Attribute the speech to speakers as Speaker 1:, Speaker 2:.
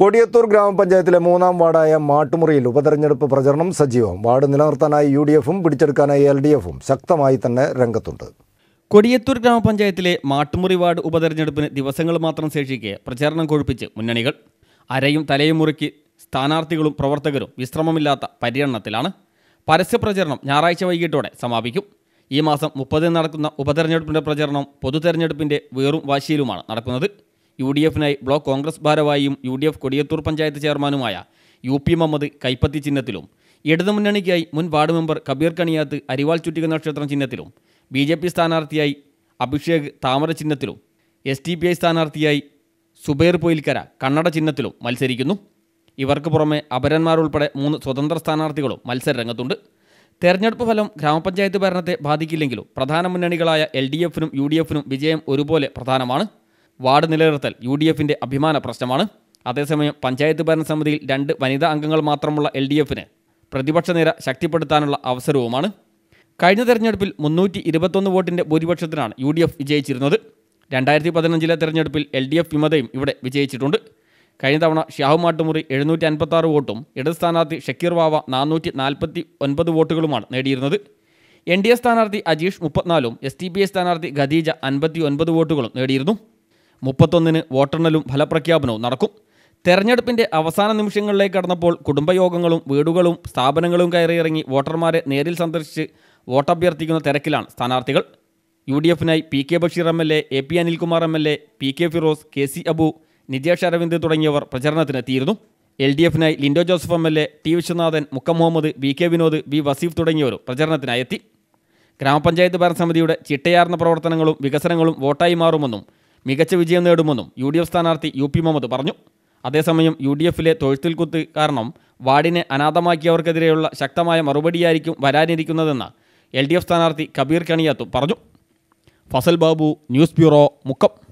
Speaker 1: കൊടിയത്തൂർ ഗ്രാമപഞ്ചായത്തിലെ മൂന്നാം വാർഡായ മാട്ടുമുറിയിൽ ഉപതെരഞ്ഞെടുപ്പ് പ്രചരണം സജീവം വാർഡ് നിലനിർത്താനായി യു ഡി എഫും പിടിച്ചെടുക്കാനായി എൽ ഡി എഫും ശക്തമായി തന്നെ രംഗത്തുണ്ട് കൊടിയത്തൂർ ഗ്രാമപഞ്ചായത്തിലെ മാട്ടുമുറി വാർഡ് ഉപതെരഞ്ഞെടുപ്പിന് ദിവസങ്ങൾ മാത്രം ശേഷിക്കെ പ്രചാരണം കൊഴുപ്പിച്ച് മുന്നണികൾ അരയും തലയും മുറുക്കി സ്ഥാനാർത്ഥികളും പ്രവർത്തകരും വിശ്രമമില്ലാത്ത പര്യടനത്തിലാണ് പരസ്യപ്രചരണം ഞായറാഴ്ച വൈകിട്ടോടെ സമാപിക്കും ഈ മാസം മുപ്പതിന് നടക്കുന്ന ഉപതെരഞ്ഞെടുപ്പിൻ്റെ പ്രചരണം പൊതുതെരഞ്ഞെടുപ്പിൻ്റെ വേറും വാശിയിലുമാണ് നടക്കുന്നത് യു ഡി എഫിനായി ബ്ലോക്ക് കോൺഗ്രസ് ഭാരവാഹിയും U D F Kodiyathur panchayat ചെയർമാനുമായ യു പി മുഹമ്മദ് കൈപ്പത്തി ചിഹ്നത്തിലും ഇടതുമുന്നണിക്കായി മുൻ വാർഡ് മെമ്പർ കബീർ കണിയാത്ത് അരിവാൾ ചുറ്റിക നക്ഷത്രം ചിഹ്നത്തിലും ബി ജെ പി സ്ഥാനാർത്ഥിയായി അഭിഷേക് താമര ചിഹ്നത്തിലും എസ് ടി പി ഐ സ്ഥാനാർത്ഥിയായി സുബൈർ പൊയിൽക്കര കണ്ണട ചിഹ്നത്തിലും മത്സരിക്കുന്നു ഇവർക്ക് പുറമെ അപരന്മാരുൾപ്പെടെ മൂന്ന് സ്വതന്ത്ര സ്ഥാനാർത്ഥികളും മത്സരരംഗത്തുണ്ട് തെരഞ്ഞെടുപ്പ് ഫലം ഗ്രാമപഞ്ചായത്ത് ഭരണത്തെ ബാധിക്കില്ലെങ്കിലും പ്രധാന മുന്നണികളായ എൽ ഡി എഫിനും യു ഡി എഫിനും വിജയം ഒരുപോലെ പ്രധാനമാണ് വാർഡ് നിലനിർത്തൽ യു ഡി എഫിൻ്റെ അഭിമാന പ്രശ്നമാണ് അതേസമയം പഞ്ചായത്ത് ഭരണസമിതിയിൽ രണ്ട് വനിതാ അംഗങ്ങൾ മാത്രമുള്ള എൽ ഡി എഫിന് പ്രതിപക്ഷ നിര ശക്തിപ്പെടുത്താനുള്ള അവസരവുമാണ് കഴിഞ്ഞ തെരഞ്ഞെടുപ്പിൽ മുന്നൂറ്റി ഇരുപത്തൊന്ന് വോട്ടിൻ്റെ ഭൂരിപക്ഷത്തിനാണ് യു ഡി എഫ് വിജയിച്ചിരുന്നത് രണ്ടായിരത്തി പതിനഞ്ചിലെ തെരഞ്ഞെടുപ്പിൽ എൽ ഡി എഫ് വിമതയും ഇവിടെ വിജയിച്ചിട്ടുണ്ട് കഴിഞ്ഞ തവണ ഷാഹു മാട്ടുമുറി എഴുന്നൂറ്റി അൻപത്താറ് വോട്ടും ഇടത് സ്ഥാനാർത്ഥി ഷക്കീർ വാവ നാനൂറ്റി നാൽപ്പത്തി ഒൻപത് വോട്ടുകളുമാണ് നേടിയിരുന്നത് എൻ ഡി എ സ്ഥാനാർത്ഥി അജീഷ് മുപ്പത്തിനാലും എസ് ടി പി എ സ്ഥാനാർത്ഥി ഖദീജ അൻപത്തി ഒൻപത് വോട്ടുകളും നേടിയിരുന്നു മുപ്പത്തൊന്നിന് വോട്ടെണ്ണലും ഫലപ്രഖ്യാപനവും നടക്കും തെരഞ്ഞെടുപ്പിൻ്റെ അവസാന നിമിഷങ്ങളിലേക്ക് കടന്നപ്പോൾ കുടുംബയോഗങ്ങളും വീടുകളും സ്ഥാപനങ്ങളും കയറിയിറങ്ങി വോട്ടർമാരെ നേരിൽ സന്ദർശിച്ച് വോട്ടഭ്യർത്ഥിക്കുന്ന തിരക്കിലാണ് സ്ഥാനാർത്ഥികൾ യു ഡി എഫിനായി P K Basheer M L A A P Anilkumar M L A P K Firoz K C Abu Nithesh Aravind തുടങ്ങിയവർ പ്രചരണത്തിനെത്തിയിരുന്നു എൽ ഡി എഫിനായി Lindo Joseph M L A T Viswanathan Mukkam Muhammad V K Vinod V Vaseef തുടങ്ങിയവരും പ്രചരണത്തിനായെത്തി ഗ്രാമപഞ്ചായത്ത് ഭരണസമിതിയുടെ ചിട്ടയാർന്ന പ്രവർത്തനങ്ങളും വികസനങ്ങളും വോട്ടായി മാറുമെന്നും മികച്ച വിജയം നേടുമെന്നും യു ഡി എഫ് സ്ഥാനാർത്ഥി യു പി മുഹമ്മദ് പറഞ്ഞു അതേസമയം യു ഡി എഫിലെ കുത്ത് കാരണം വാർഡിനെ അനാഥമാക്കിയവർക്കെതിരെയുള്ള ശക്തമായ മറുപടിയായിരിക്കും വരാനിരിക്കുന്നതെന്ന് എൽ ഡി എഫ് സ്ഥാനാർത്ഥി കബീർ കണിയാത്തും പറഞ്ഞു ഫസൽ ബാബു ന്യൂസ് ബ്യൂറോ മുക്കം